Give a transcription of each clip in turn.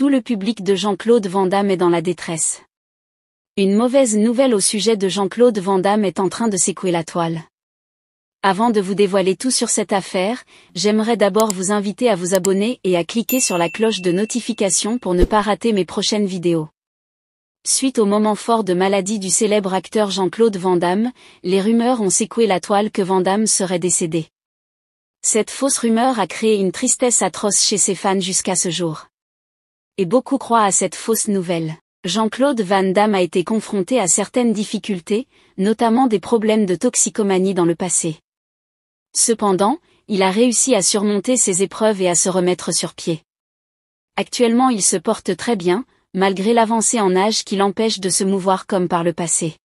Tout le public de Jean-Claude Van Damme est dans la détresse. Une mauvaise nouvelle au sujet de Jean-Claude Van est en train de secouer la toile. Avant de vous dévoiler tout sur cette affaire, j'aimerais d'abord vous inviter à vous abonner et à cliquer sur la cloche de notification pour ne pas rater mes prochaines vidéos. Suite au moment fort de maladie du célèbre acteur Jean-Claude Van Damme, les rumeurs ont secoué la toile que Van serait décédé. Cette fausse rumeur a créé une tristesse atroce chez ses fans jusqu'à ce jour. Et beaucoup croient à cette fausse nouvelle. Jean-Claude Van Damme a été confronté à certaines difficultés, notamment des problèmes de toxicomanie dans le passé. Cependant, il a réussi à surmonter ses épreuves et à se remettre sur pied. Actuellement il se porte très bien, malgré l'avancée en âge qui l'empêche de se mouvoir comme par le passé.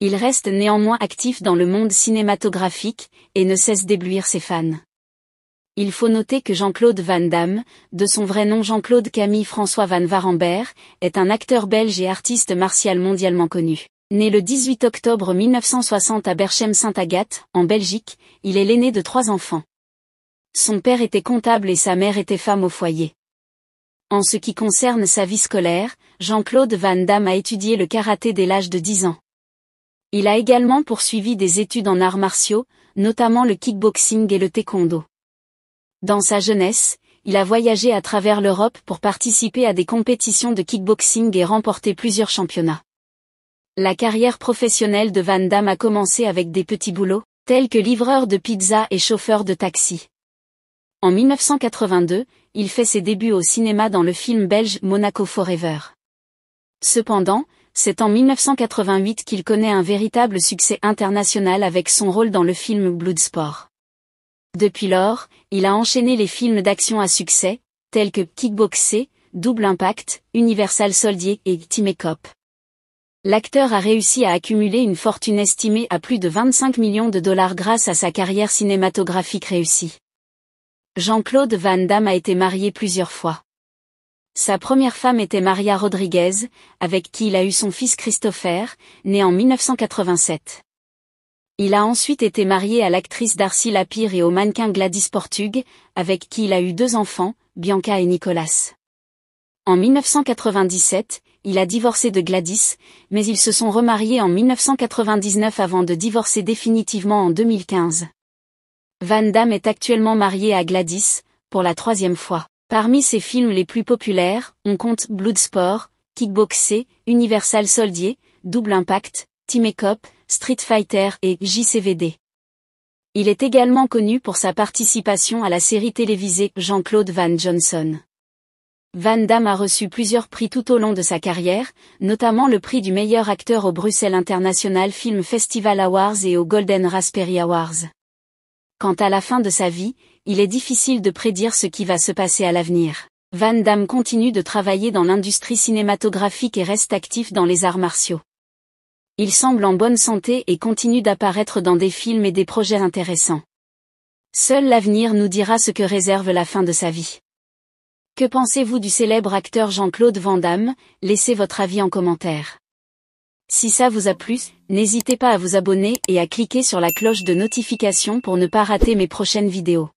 Il reste néanmoins actif dans le monde cinématographique, et ne cesse d'éblouir ses fans il faut noter que Jean-Claude Van Damme, de son vrai nom Jean-Claude Camille François Van Varenberg, est un acteur belge et artiste martial mondialement connu. Né le 18 octobre 1960 à Berchem-Saint-Agathe, en Belgique, il est l'aîné de trois enfants. Son père était comptable et sa mère était femme au foyer. En ce qui concerne sa vie scolaire, Jean-Claude Van Damme a étudié le karaté dès l'âge de 10 ans. Il a également poursuivi des études en arts martiaux, notamment le kickboxing et le taekwondo. Dans sa jeunesse, il a voyagé à travers l'Europe pour participer à des compétitions de kickboxing et remporter plusieurs championnats. La carrière professionnelle de Van Damme a commencé avec des petits boulots, tels que livreur de pizza et chauffeur de taxi. En 1982, il fait ses débuts au cinéma dans le film belge Monaco Forever. Cependant, c'est en 1988 qu'il connaît un véritable succès international avec son rôle dans le film Bloodsport. Depuis lors, il a enchaîné les films d'action à succès, tels que Kickboxer, Double Impact, Universal Soldier et Team Cop. L'acteur a réussi à accumuler une fortune estimée à plus de 25 millions de dollars grâce à sa carrière cinématographique réussie. Jean-Claude Van Damme a été marié plusieurs fois. Sa première femme était Maria Rodriguez, avec qui il a eu son fils Christopher, né en 1987. Il a ensuite été marié à l'actrice Darcy Lapire et au mannequin Gladys Portugues, avec qui il a eu deux enfants, Bianca et Nicolas. En 1997, il a divorcé de Gladys, mais ils se sont remariés en 1999 avant de divorcer définitivement en 2015. Van Damme est actuellement marié à Gladys, pour la troisième fois. Parmi ses films les plus populaires, on compte Bloodsport, Kickboxer, Universal Soldier, Double Impact, Team Cop, Street Fighter et JCVD. Il est également connu pour sa participation à la série télévisée Jean-Claude Van Johnson. Van Damme a reçu plusieurs prix tout au long de sa carrière, notamment le prix du meilleur acteur au Bruxelles International Film Festival Awards et au Golden Raspberry Awards. Quant à la fin de sa vie, il est difficile de prédire ce qui va se passer à l'avenir. Van Damme continue de travailler dans l'industrie cinématographique et reste actif dans les arts martiaux il semble en bonne santé et continue d'apparaître dans des films et des projets intéressants. Seul l'avenir nous dira ce que réserve la fin de sa vie. Que pensez-vous du célèbre acteur Jean-Claude Van Damme Laissez votre avis en commentaire. Si ça vous a plu, n'hésitez pas à vous abonner et à cliquer sur la cloche de notification pour ne pas rater mes prochaines vidéos.